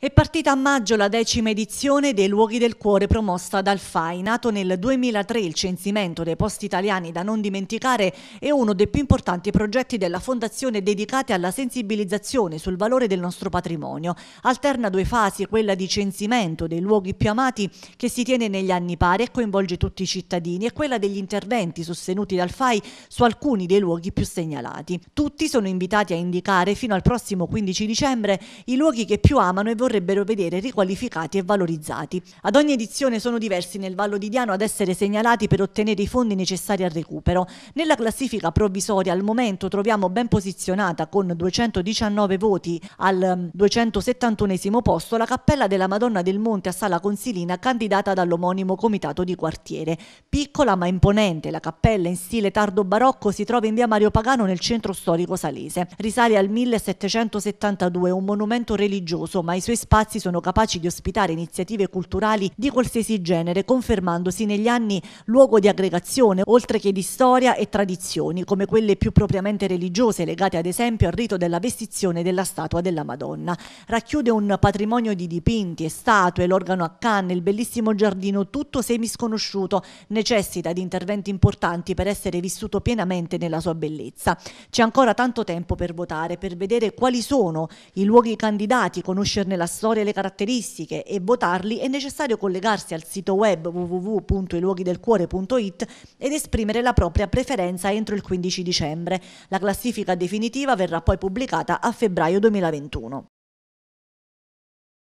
È partita a maggio la decima edizione dei Luoghi del Cuore promossa dal FAI. Nato nel 2003, il censimento dei posti italiani da non dimenticare è uno dei più importanti progetti della Fondazione dedicati alla sensibilizzazione sul valore del nostro patrimonio. Alterna due fasi, quella di censimento dei luoghi più amati che si tiene negli anni pari e coinvolge tutti i cittadini e quella degli interventi sostenuti dal FAI su alcuni dei luoghi più segnalati. Tutti sono invitati a indicare fino al prossimo 15 dicembre i luoghi che più amano e vogliono vorrebbero vedere riqualificati e valorizzati. Ad ogni edizione sono diversi nel Vallo di Diano ad essere segnalati per ottenere i fondi necessari al recupero. Nella classifica provvisoria al momento troviamo ben posizionata con 219 voti al 271 mm, posto la Cappella della Madonna del Monte a Sala Consilina candidata dall'omonimo comitato di quartiere. Piccola ma imponente, la cappella in stile tardo barocco si trova in via Mario Pagano nel centro storico salese. Risale al 1772, un monumento religioso, ma i suoi spazi sono capaci di ospitare iniziative culturali di qualsiasi genere, confermandosi negli anni luogo di aggregazione, oltre che di storia e tradizioni, come quelle più propriamente religiose, legate ad esempio al rito della vestizione della statua della Madonna. Racchiude un patrimonio di dipinti e statue, l'organo a canne, il bellissimo giardino, tutto semisconosciuto, necessita di interventi importanti per essere vissuto pienamente nella sua bellezza. C'è ancora tanto tempo per votare, per vedere quali sono i luoghi candidati, conoscerne la storia e le caratteristiche e votarli è necessario collegarsi al sito web www.iluoghidelcuore.it ed esprimere la propria preferenza entro il 15 dicembre. La classifica definitiva verrà poi pubblicata a febbraio 2021.